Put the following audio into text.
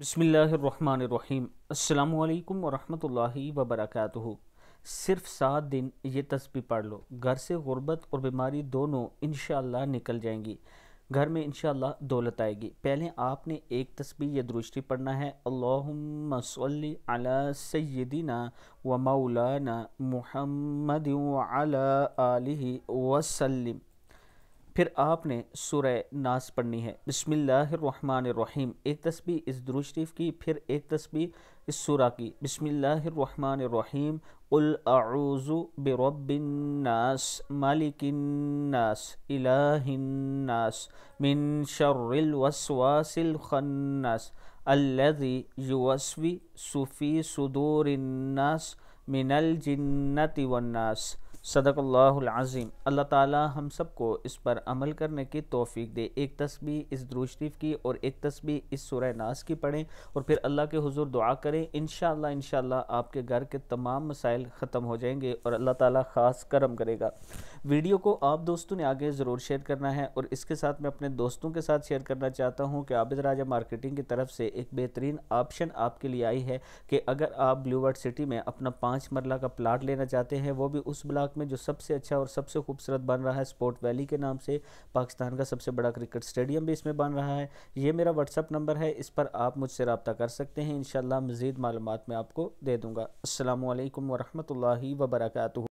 बसमीम् अल्लाम वरहमतुल्लाहि वबरक़ सिर्फ सात दिन ये तस्बी पढ़ लो घर से गुर्बत और बीमारी दोनों इन निकल जाएंगी घर में इन दौलत आएगी पहले आपने एक तस्बी या दुरुस्ती पढ़ना है अल्लाहुम्मसल्लि सदीना व मौलाना महमद वसलम फिर आपने सुर नास पढ़नी है बिसमीम एक तस्बी इस दुरुज की फिर एक तस्बी इस सुरा की बिसमीम उलआज़ु बरबनास मालिकन्नास इलाहिन्नास मिन शर्रिल वसवासिल खन्नास अल्लज़ी युवस्वी सूफ़ी सुदूरिन्नास मिनल जिन्नति वन्नास सदक़ल्लाज़ीम अल्लाह ताला हम सबको इस पर अमल करने की तोफ़ी दे एक तस्वीर इस द्रोशरीफ़ की और एक तस्वीर इस सुरह नास की पढ़ें और फिर अल्लाह के हुजूर दुआ करें इन इन आपके घर के तमाम मसाइल ख़त्म हो जाएंगे और अल्लाह ताला ख़ास करम करेगा वीडियो को आप दोस्तों ने आगे ज़रूर शेयर करना है और इसके साथ मैं अपने दोस्तों के साथ शेयर करना चाहता हूँ कि आबिद राजा मार्केटिंग की तरफ से एक बेहतरीन ऑप्शन आपके लिए आई है कि अगर आप ब्लूवर्ड सिटी में अपना पाँच मरला का प्लाट लेना चाहते हैं वो भी उस ब्लाक में जो सबसे अच्छा और सबसे खूबसूरत बन रहा है स्पोर्ट वैली के नाम से पाकिस्तान का सबसे बड़ा क्रिकेट स्टेडियम भी इसमें बन रहा है ये मेरा व्हाट्सअप नंबर है इस पर आप मुझसे रबता कर सकते हैं इन मज़ीद मालूम मैं आपको दे दूँगा अल्लाम वरहमल वबरकू